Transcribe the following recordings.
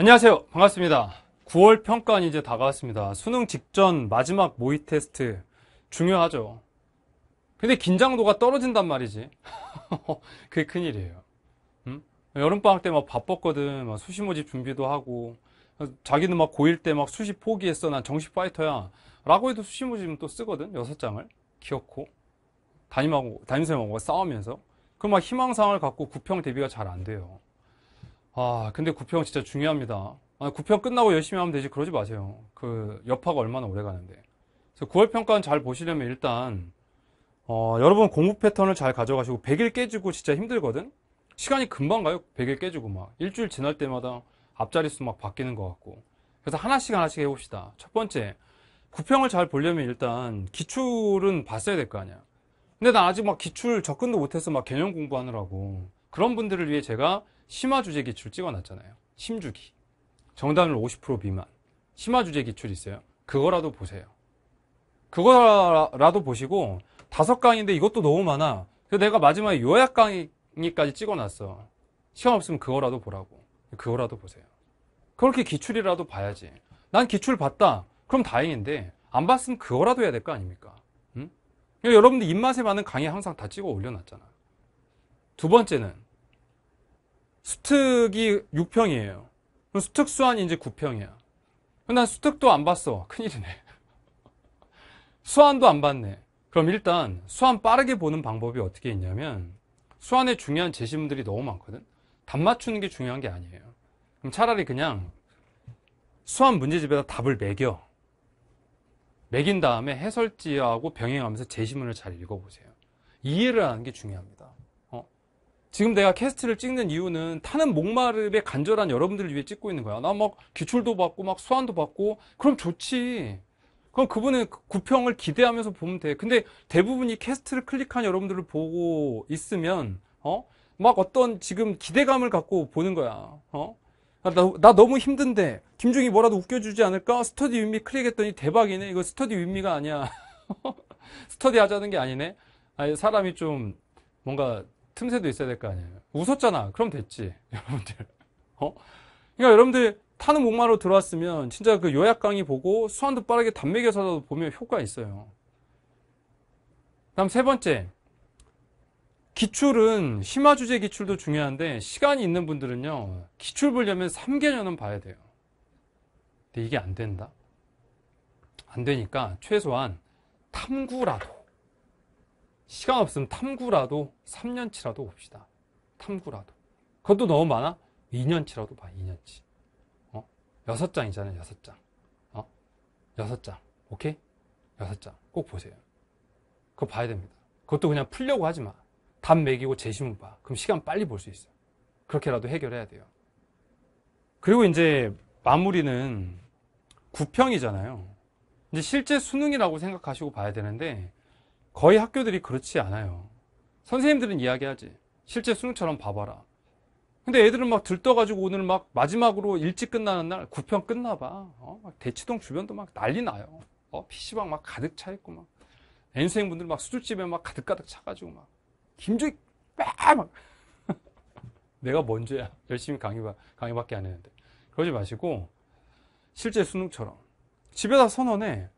안녕하세요 반갑습니다 9월 평가는 이제 다가왔습니다 수능 직전 마지막 모의 테스트 중요하죠 근데 긴장도가 떨어진단 말이지 그게 큰일이에요 응? 여름방학 때 막 바빴거든 막 수시 모집 준비도 하고 자기는 막 고1 때 막 수시 포기했어 난 정식 파이터야 라고 해도 수시 모집은 또 쓰거든 6 장을 기어고 담임하고 담임쌤하고 싸우면서 그 막 희망사항을 갖고 구평 대비가 잘 안 돼요 아, 근데 구평 진짜 중요합니다. 아, 구평 끝나고 열심히 하면 되지 그러지 마세요. 그 여파가 얼마나 오래 가는데. 9월 평가는 잘 보시려면 일단 어, 여러분 공부 패턴을 잘 가져가시고 100일 깨지고 진짜 힘들거든. 시간이 금방 가요. 100일 깨지고 막 일주일 지날 때마다 앞자리 수 막 바뀌는 것 같고. 그래서 하나씩 하나씩 해봅시다. 첫 번째 구평을 잘 보려면 일단 기출은 봤어야 될 거 아니야. 근데 나 아직 막 기출 접근도 못해서 막 개념 공부하느라고 그런 분들을 위해 제가 심화 주제 기출 찍어놨잖아요. 심주기. 정답률 50% 미만. 심화 주제 기출 있어요. 그거라도 보세요. 그거라도 보시고 다섯 강인데 이것도 너무 많아. 그래서 내가 마지막에 요약 강의까지 찍어놨어. 시간 없으면 그거라도 보라고. 그거라도 보세요. 그렇게 기출이라도 봐야지. 난 기출 봤다. 그럼 다행인데 안 봤으면 그거라도 해야 될 거 아닙니까? 응? 그러니까 여러분들 입맛에 맞는 강의 항상 다 찍어 올려놨잖아. 두 번째는 수특이 6평이에요. 그럼 수특 수환이 이제 9평이야. 난 수특도 안 봤어. 큰일이네. 수환도 안 봤네. 그럼 일단 수환 빠르게 보는 방법이 어떻게 있냐면 수환에 중요한 제시문들이 너무 많거든. 답 맞추는 게 중요한 게 아니에요. 그럼 차라리 그냥 수환 문제집에다 답을 매겨. 매긴 다음에 해설지하고 병행하면서 제시문을 잘 읽어보세요. 이해를 하는 게 중요합니다. 지금 내가 캐스트를 찍는 이유는 타는 목마름에 간절한 여러분들을 위해 찍고 있는 거야. 나 막 기출도 받고 막수환도 받고 그럼 좋지. 그럼 그분의 구평을 기대하면서 보면 돼. 근데 대부분이 캐스트를 클릭한 여러분들을 보고 있으면 어? 막 어떤 지금 기대감을 갖고 보는 거야. 어? 아, 나, 나 너무 힘든데 김종이 뭐라도 웃겨주지 않을까? 스터디 윗미 클릭했더니 대박이네. 이거 스터디 윗미가 아니야. 스터디 하자는 게 아니네. 아니, 사람이 좀 뭔가 틈새도 있어야 될 거 아니에요. 웃었잖아. 그럼 됐지. 여러분들. 어? 그러니까 여러분들 타는 목마로 들어왔으면 진짜 그 요약 강의 보고 수완도 빠르게 단맥여서 보면 효과 있어요. 다음 세 번째. 기출은 심화 주제 기출도 중요한데 시간이 있는 분들은요. 기출 보려면 3개년은 봐야 돼요. 근데 이게 안 된다. 안 되니까 최소한 탐구라도 시간 없으면 탐구라도 3년치라도 봅시다. 탐구라도. 그것도 너무 많아? 2년치라도 봐, 2년치. 어? 6장이잖아요, 6장. 어? 6장. 오케이? 6장. 꼭 보세요. 그거 봐야 됩니다. 그것도 그냥 풀려고 하지 마. 답 매기고 제시문 봐. 그럼 시간 빨리 볼 수 있어. 요 그렇게라도 해결해야 돼요. 그리고 이제 마무리는 9평이잖아요 이제 실제 수능이라고 생각하시고 봐야 되는데 거의 학교들이 그렇지 않아요. 선생님들은 이야기하지. 실제 수능처럼 봐봐라. 근데 애들은 막 들떠가지고 오늘 막 마지막으로 일찍 끝나는 날9평 끝나봐. 어? 막 대치동 주변도 막 난리 나요. 어? PC방 막 가득 차있고 막. N수생 분들 막 수술집에 막 가득가득 차가지고 막. 김주희 빡! 내가 먼저야. 열심히 강의, 강의밖에 안 했는데. 그러지 마시고, 실제 수능처럼. 집에다 선언해.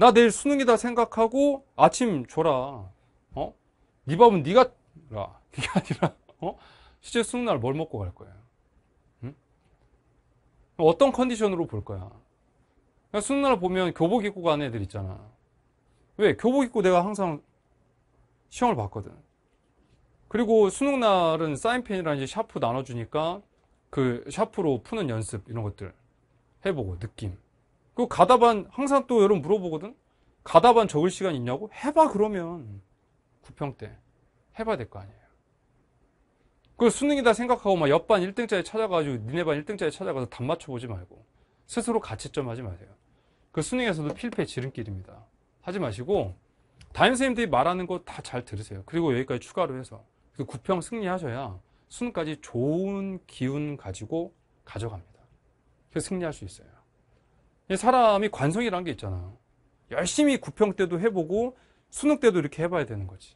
나 내일 수능이다 생각하고 아침 줘라. 어? 네 밥은 네가 라. 이게 아니라 어? 실제 수능 날 뭘 먹고 갈 거야? 응? 어떤 컨디션으로 볼 거야? 수능 날 보면 교복 입고 가는 애들 있잖아. 왜? 교복 입고 내가 항상 시험을 봤거든. 그리고 수능 날은 사인펜이랑 이제 샤프 나눠주니까 그 샤프로 푸는 연습 이런 것들 해보고 느낌. 그 가다반 항상 또 여러분 물어보거든. 가다반 적을 시간 있냐고? 해봐 그러면 구평 때 해봐야 될 거 아니에요. 그 수능이다 생각하고 막 옆반 1등짜리 찾아가지고 니네 반 1등짜리 찾아가서 답 맞춰보지 말고 스스로 가채점하지 마세요. 그 수능에서도 필패 지름길입니다. 하지 마시고 담임선생님들이 말하는 거 다 잘 들으세요. 그리고 여기까지 추가로 해서 그 구평 승리하셔야 수능까지 좋은 기운 가지고 가져갑니다. 그래서 승리할 수 있어요. 사람이 관성이라는 게 있잖아. 열심히 구평 때도 해보고 수능 때도 이렇게 해봐야 되는 거지.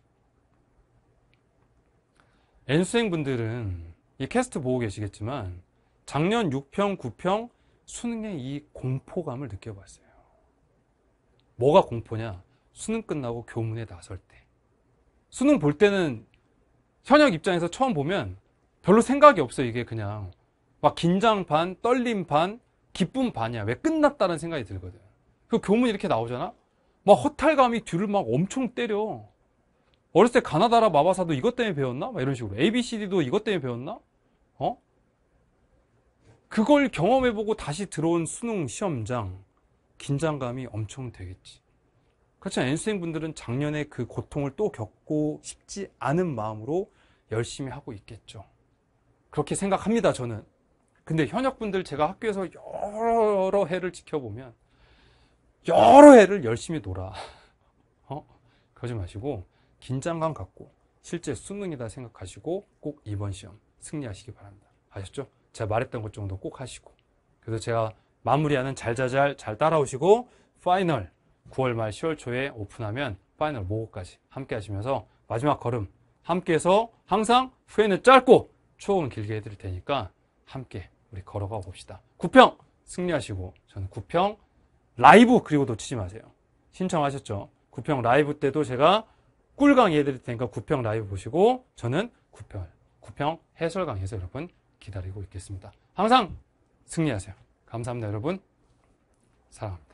n 수생 분들은 이 캐스트 보고 계시겠지만 작년 6평, 9평 수능의 이 공포감을 느껴봤어요. 뭐가 공포냐? 수능 끝나고 교문에 나설 때. 수능 볼 때는 현역 입장에서 처음 보면 별로 생각이 없어 요 이게 그냥 막 긴장 반, 떨림 반, 기쁨 반이야. 왜 끝났다는 생각이 들거든. 그 교문 이렇게 나오잖아? 막 허탈감이 뒤를 막 엄청 때려. 어렸을 때 가나다라 마바사도 이것 때문에 배웠나? 막 이런 식으로. ABCD도 이것 때문에 배웠나? 어? 그걸 경험해보고 다시 들어온 수능 시험장. 긴장감이 엄청 되겠지. 그렇지만 N수생 분들은 작년에 그 고통을 또 겪고 싶지 않은 마음으로 열심히 하고 있겠죠. 그렇게 생각합니다, 저는. 근데 현역분들 제가 학교에서 여러 해를 지켜보면 여러 해를 열심히 놀아. 어? 그러지 마시고 긴장감 갖고 실제 수능이다 생각하시고 꼭 이번 시험 승리하시기 바랍니다. 아셨죠? 제가 말했던 것 정도 꼭 하시고. 그래서 제가 마무리하는 잘자잘 잘 따라오시고 파이널 9월 말 10월 초에 오픈하면 파이널 모고까지 함께 하시면서 마지막 걸음 함께해서 항상 후회는 짧고 추억은 길게 해드릴 테니까 함께 우리 걸어가 봅시다. 9평 승리하시고 저는 9평 라이브 그리고 놓치지 마세요. 신청하셨죠? 9평 라이브 때도 제가 꿀 강의해드릴 테니까 9평 라이브 보시고 저는 9평 구평 해설 강에서 여러분 기다리고 있겠습니다. 항상 승리하세요. 감사합니다, 여러분. 사랑합니다.